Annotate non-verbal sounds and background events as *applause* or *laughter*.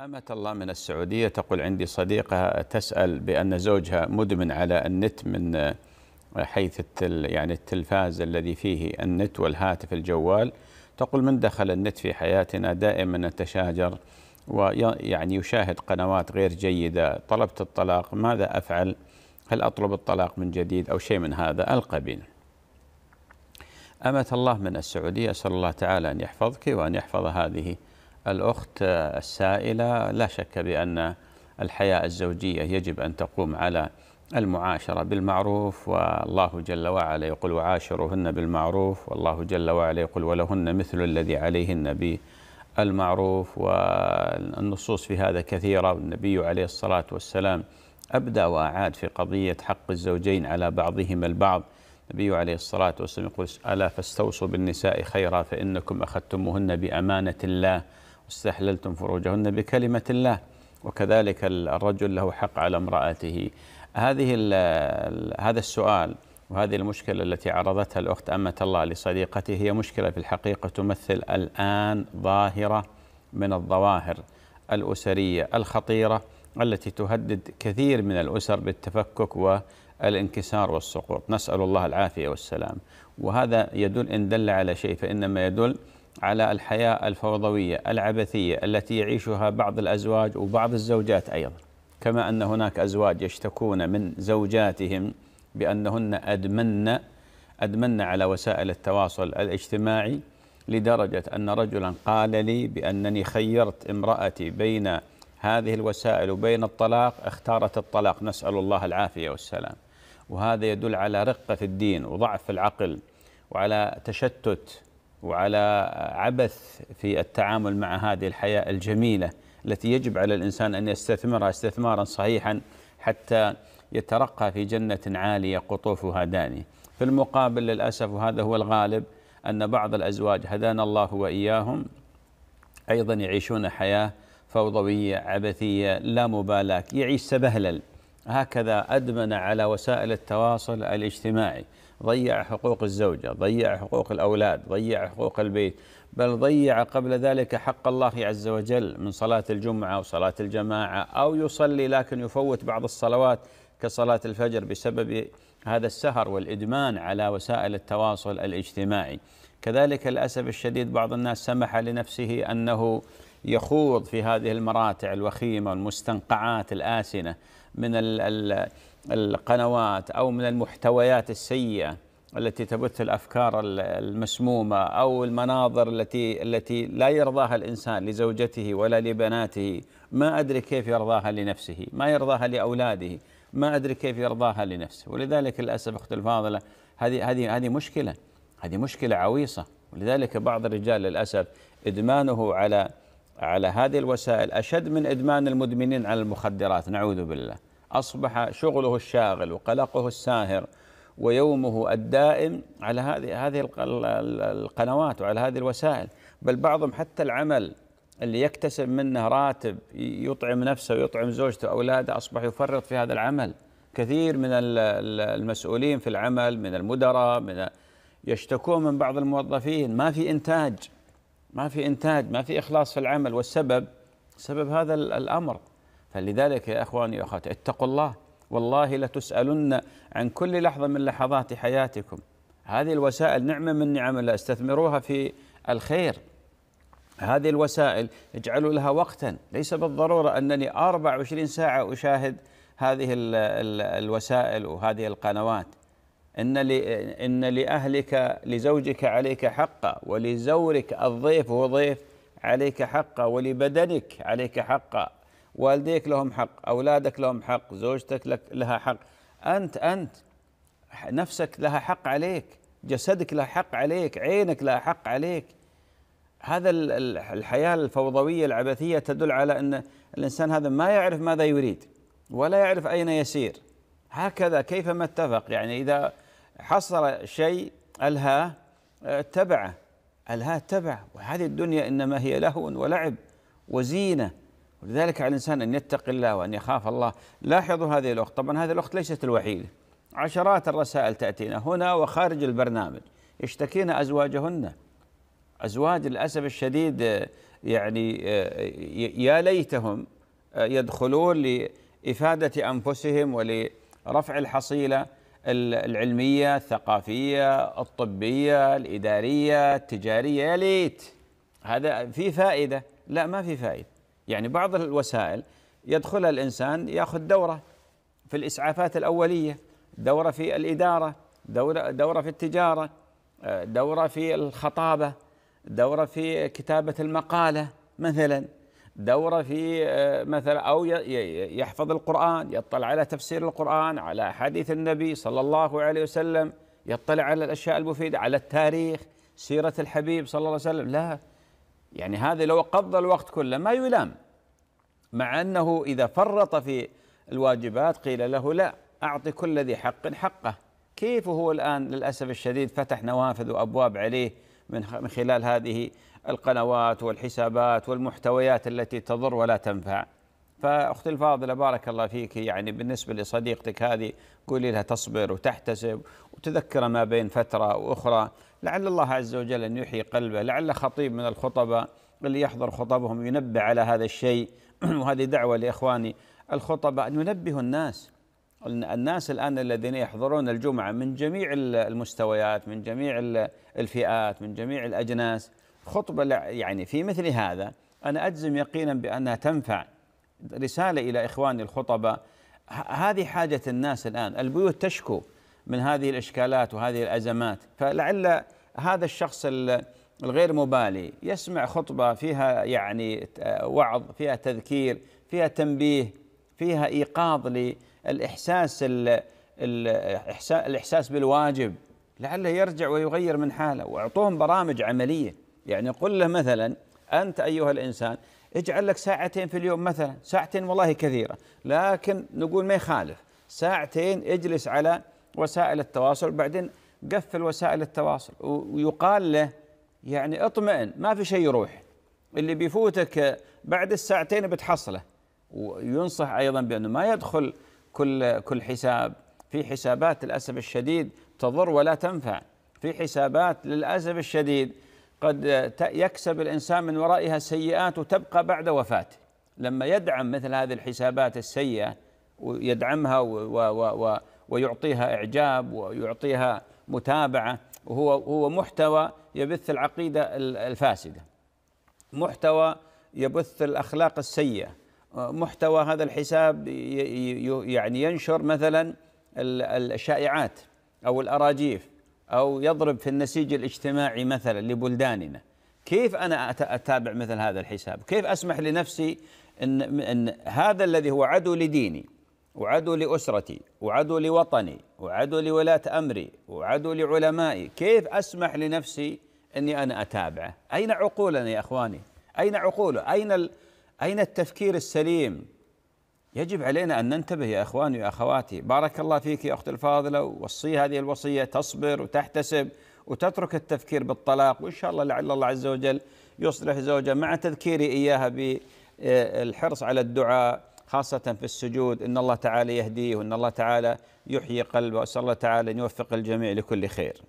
أمة الله من السعودية تقول عندي صديقة تسأل بأن زوجها مدمن على النت من حيث التل يعني التلفاز الذي فيه النت والهاتف الجوال تقول من دخل النت في حياتنا دائما نتشاجر ويعني يشاهد قنوات غير جيدة طلبت الطلاق ماذا أفعل هل أطلب الطلاق من جديد أو شيء من هذا القبيل أمة الله من السعودية أسأل الله تعالى أن يحفظك وأن يحفظ هذه الأخت السائلة لا شك بأن الحياة الزوجية يجب أن تقوم على المعاشرة بالمعروف والله جل وعلا يقول وعاشرهن بالمعروف والله جل وعلا يقول ولهن مثل الذي عليهن بالمعروف والنصوص في هذا كثيرة والنبي عليه الصلاة والسلام أبدى وأعاد في قضية حق الزوجين على بعضهما البعض النبي عليه الصلاة والسلام يقول ألا فاستوصوا بالنساء خيرا فإنكم أخذتموهن بأمانة الله استحللتم فروجهن بكلمة الله وكذلك الرجل له حق على امرأته هذه هذا السؤال وهذه المشكلة التي عرضتها الأخت أمة الله لصديقته هي مشكلة في الحقيقة تمثل الآن ظاهرة من الظواهر الأسرية الخطيرة التي تهدد كثير من الأسر بالتفكك والانكسار والسقوط نسأل الله العافية والسلام وهذا يدل إن دل على شيء فإنما يدل على الحياة الفوضوية العبثية التي يعيشها بعض الأزواج وبعض الزوجات أيضا كما أن هناك أزواج يشتكون من زوجاتهم بأنهن أدمن أدمن على وسائل التواصل الاجتماعي لدرجة أن رجلا قال لي بأنني خيرت امرأتي بين هذه الوسائل وبين الطلاق اختارت الطلاق نسأل الله العافية والسلام وهذا يدل على رقة في الدين وضعف العقل وعلى تشتت وعلى عبث في التعامل مع هذه الحياة الجميلة التي يجب على الإنسان أن يستثمرها استثمارا صحيحا حتى يترقى في جنة عالية قطوفها داني في المقابل للأسف وهذا هو الغالب أن بعض الأزواج هدانا الله وإياهم أيضا يعيشون حياة فوضوية عبثية لا مبالاة يعيش سبهلل هكذا أدمن على وسائل التواصل الاجتماعي ضيع حقوق الزوجة ضيع حقوق الأولاد ضيع حقوق البيت بل ضيع قبل ذلك حق الله عز وجل من صلاة الجمعة وصلاة الجماعة أو يصلي لكن يفوت بعض الصلوات كصلاة الفجر بسبب هذا السهر والإدمان على وسائل التواصل الاجتماعي كذلك للأسف الشديد بعض الناس سمح لنفسه أنه يخوض في هذه المراتع الوخيمة والمستنقعات الآسنة من القنوات أو من المحتويات السيئة التي تبث الافكار المسمومه او المناظر التي التي لا يرضاها الانسان لزوجته ولا لبناته، ما ادري كيف يرضاها لنفسه، ما يرضاها لاولاده، ما ادري كيف يرضاها لنفسه، ولذلك للاسف اختي الفاضله هذه هذه هذه مشكله، هذه مشكله عويصه، ولذلك بعض الرجال للاسف ادمانه على على هذه الوسائل اشد من ادمان المدمنين على المخدرات، نعوذ بالله. أصبح شغله الشاغل وقلقه الساهر ويومه الدائم على هذه هذه القنوات وعلى هذه الوسائل بل بعضهم حتى العمل اللي يكتسب منه راتب يطعم نفسه ويطعم زوجته واولاده اصبح يفرط في هذا العمل كثير من المسؤولين في العمل من المدراء من يشتكون من بعض الموظفين ما في انتاج ما في انتاج ما في اخلاص في العمل والسبب سبب هذا الامر فلذلك يا إخواني وأخواتي اتقوا الله والله لتسألن عن كل لحظة من لحظات حياتكم هذه الوسائل نعمة من نعم الله استثمروها في الخير هذه الوسائل اجعلوا لها وقتا ليس بالضرورة أنني 24 ساعة أشاهد هذه الوسائل وهذه القنوات إن, إن لأهلك لزوجك عليك حقا ولزورك الضيف هو ضيف عليك حقا ولبدنك عليك حقا والديك لهم حق أولادك لهم حق زوجتك لك لها حق أنت أنت نفسك لها حق عليك جسدك لها حق عليك عينك لها حق عليك هذا الحياة الفوضوية العبثية تدل على أن الإنسان هذا ما يعرف ماذا يريد ولا يعرف أين يسير هكذا كيفما اتفق يعني إذا حصل شيء ألها آه، اتبعه ألها اتبعه وهذه الدنيا إنما هي لهو ولعب وزينة ولذلك على الإنسان أن يتقي الله وأن يخاف الله لاحظوا هذه الأخت طبعا هذه الأخت ليست الوحيدة عشرات الرسائل تأتينا هنا وخارج البرنامج يشتكين أزواجهن أزواج للأسف الشديد آه، يعني آه، يا ليتهم آه، يدخلون لإفادة أنفسهم ولرفع الحصيلة العلمية الثقافية الطبية الإدارية التجارية يا ليت هذا في فائدة لا ما في فائدة يعني بعض الوسائل يدخلها الإنسان يأخذ دورة في الإسعافات الأولية دورة في الإدارة دورة, دورة في التجارة آه، دورة في الخطابة دورة في كتابة المقالة مثلا دورة في آه، مثلا أو يحفظ القرآن يطلع على تفسير القرآن على حديث النبي صلى الله عليه وسلم يطلع على الأشياء المفيدة على التاريخ سيرة الحبيب صلى الله عليه وسلم لا يعني هذا لو قضى الوقت كله ما يلام مع أنه إذا فرط في الواجبات قيل له لا أعطي كل ذي حق حقه كيف هو الآن للأسف الشديد فتح نوافذ وأبواب عليه من خلال هذه القنوات والحسابات والمحتويات التي تضر ولا تنفع فأختي الفاضلة بارك الله فيك يعني بالنسبة لصديقتك هذه قولي لها تصبر وتحتسب وتذكر ما بين فترة وأخرى لعل الله عز وجل أن يحيي قلبه لعل خطيب من الخطبة اللي يحضر خطبهم ينبه على هذا الشيء *clears throat* وهذه دعوة لإخواني الخطبة أن ينبهوا الناس الناس الآن الذين يحضرون الجمعة من جميع المستويات من جميع الفئات من جميع الأجناس خطبة يعني في مثل هذا أنا أجزم يقينا بأنها تنفع رسالة إلى إخواني الخطبة هذه حاجة الناس الآن البيوت تشكو من هذه الإشكالات وهذه الأزمات فلعل هذا الشخص الغير مبالي يسمع خطبة فيها يعني وعظ فيها تذكير فيها تنبيه فيها إيقاظ للإحساس الإحساس بالواجب لعله يرجع ويغير من حاله واعطوهم برامج عمليه يعني قل له مثلا انت ايها الانسان اجعل لك ساعتين في اليوم مثلا ساعتين والله كثيره لكن نقول ما يخالف ساعتين اجلس على وسائل التواصل بعدين قفل وسائل التواصل ويقال له يعني اطمئن ما في شيء يروح اللي بيفوتك بعد الساعتين بتحصله وينصح ايضا بانه ما يدخل كل كل حساب في حسابات للاسف الشديد تضر ولا تنفع في حسابات للاسف الشديد قد يكسب الانسان من ورائها سيئات وتبقى بعد وفاته لما يدعم مثل هذه الحسابات السيئه ويدعمها و, و, و, و ويعطيها إعجاب ويعطيها متابعة وهو هو محتوى يبث العقيدة الفاسدة محتوى يبث الأخلاق السيئة محتوى هذا الحساب يعني ينشر مثلا الشائعات أو الأراجيف أو يضرب في النسيج الاجتماعي مثلا لبلداننا كيف أنا أتابع مثل هذا الحساب كيف أسمح لنفسي أن, أن هذا الذي هو عدو لديني وعدو لأسرتي وعدو لوطني وعدو لولاة أمري وعدو لعلمائي كيف أسمح لنفسي أني أنا أتابعه أين عقولنا يا أخواني أين عقوله أين, ال... أين التفكير السليم يجب علينا أن ننتبه يا أخواني وأخواتي بارك الله فيك يا أخت الفاضلة وصي هذه الوصية تصبر وتحتسب وتترك التفكير بالطلاق وإن شاء الله لعل الله عز وجل يصلح زوجها مع تذكيري إياها بالحرص على الدعاء خاصة في السجود إن الله تعالى يهديه وإن الله تعالى يحيي قلبه وأسأل الله تعالى أن يوفق الجميع لكل خير